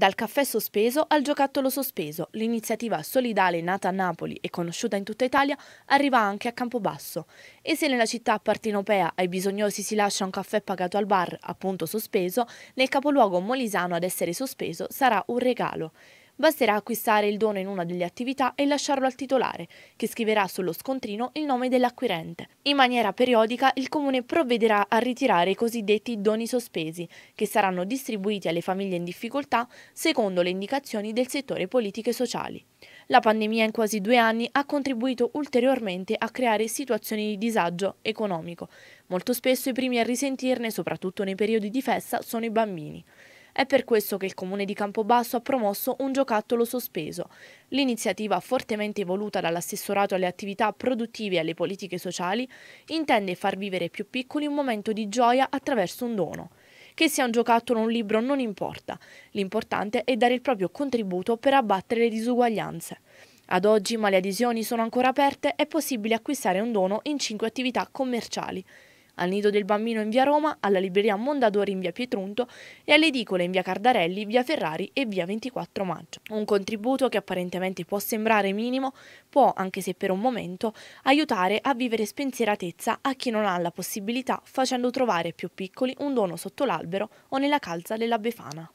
Dal caffè sospeso al giocattolo sospeso, l'iniziativa solidale nata a Napoli e conosciuta in tutta Italia arriva anche a Campobasso. E se nella città partinopea ai bisognosi si lascia un caffè pagato al bar, appunto sospeso, nel capoluogo molisano ad essere sospeso sarà un regalo. Basterà acquistare il dono in una delle attività e lasciarlo al titolare, che scriverà sullo scontrino il nome dell'acquirente. In maniera periodica il Comune provvederà a ritirare i cosiddetti doni sospesi, che saranno distribuiti alle famiglie in difficoltà secondo le indicazioni del settore politiche sociali. La pandemia in quasi due anni ha contribuito ulteriormente a creare situazioni di disagio economico. Molto spesso i primi a risentirne, soprattutto nei periodi di festa, sono i bambini. È per questo che il comune di Campobasso ha promosso un giocattolo sospeso. L'iniziativa, fortemente voluta dall'assessorato alle attività produttive e alle politiche sociali, intende far vivere ai più piccoli un momento di gioia attraverso un dono. Che sia un giocattolo o un libro non importa, l'importante è dare il proprio contributo per abbattere le disuguaglianze. Ad oggi, ma le adesioni sono ancora aperte, è possibile acquistare un dono in cinque attività commerciali al Nido del Bambino in via Roma, alla libreria Mondadori in via Pietrunto e alle edicole in via Cardarelli, via Ferrari e via 24 Maggio. Un contributo che apparentemente può sembrare minimo, può, anche se per un momento, aiutare a vivere spensieratezza a chi non ha la possibilità facendo trovare più piccoli un dono sotto l'albero o nella calza della Befana.